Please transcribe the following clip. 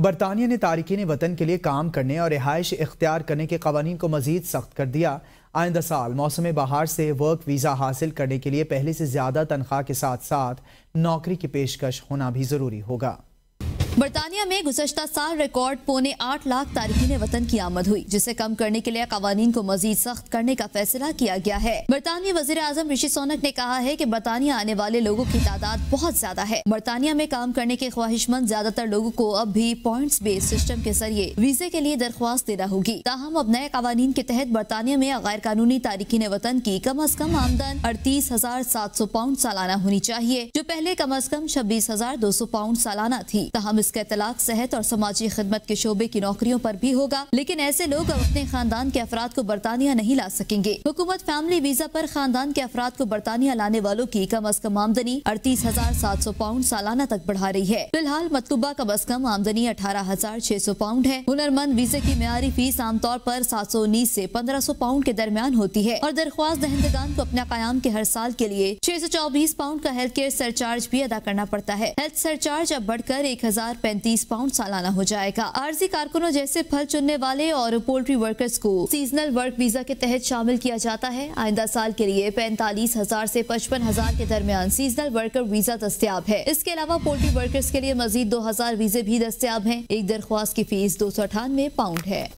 बरतानिया ने तारकिन वतन के लिए काम करने और रिहाइश इख्तियार करने के कवानीन को मजीद सख्त कर दिया आइंदा साल मौसम बहार से वर्क वीज़ा हासिल करने के लिए पहले से ज़्यादा तनख्वाह के साथ साथ नौकरी की पेशकश होना भी ज़रूरी होगा बरतानिया में गुजशत साल रिकॉर्ड पौने आठ लाख तारकिन वतन की आमद हुई जिसे कम करने के लिए कवानीन को मजीद सख्त करने का फैसला किया गया है बरतानवी वजीर अजम ऋषि सोनक ने कहा है की बरतानिया आने वाले लोगों की तादाद बहुत ज्यादा है बरतानिया में काम करने के ख्वाहिशमंद ज्यादातर लोगों को अब भी पॉइंट बेस्ड सिस्टम के जरिए वीजे के लिए दरख्वास्त देना होगी ताहम अब नए कवानीन के तहत बरतानिया में गैर कानूनी तारकिन वतन की कम अज कम आमदन अड़तीस हजार सात सौ पाउंड सालाना होनी चाहिए जो पहले कम अज कम छब्बीस हजार दो सौ पाउंड सालाना थी इसका इतलाक सेहत और समाजी खदमत के शोबे की नौकरियों पर भी होगा लेकिन ऐसे लोग अब अपने खानदान के अफराद को बरतानिया नहीं ला सकेंगे हुकूमत फैमिली वीजा पर खानदान के अफराद को बरतानिया लाने वालों की कम अज कम आमदनी अड़तीस हजार सात सौ पाउंड सालाना तक बढ़ा रही है फिलहाल मतलूबा कम अज कम आमदनी अठारह हजार छह सौ पाउंड है हुनरमंद वीजे की म्यारी फीस आमतौर पर सात सौ उन्नीस ऐसी पंद्रह सौ पाउंड के दरमियान होती है और दरख्वास्त दहंदगान को अपना क्याम के हर साल के लिए छह सौ चौबीस पाउंड का हेल्थ केयर सरचार्ज भी अदा करना पड़ता है हेल्थ सरचार्ज अब बढ़कर एक हजार हजार पैंतीस पाउंड सालाना हो जाएगा आरजी कारकुनों जैसे फल चुनने वाले और पोल्ट्री वर्कर्स को सीजनल वर्क वीजा के तहत शामिल किया जाता है आइंदा साल के लिए पैंतालीस हजार ऐसी पचपन हजार के दरमियान सीजनल वर्कर वीजा दस्तियाब है इसके अलावा पोल्ट्री वर्कर्स के लिए मजीद दो हजार वीजे भी दस्तियाब है एक दरख्वास्त की फीस दो सौ अठानवे पाउंड है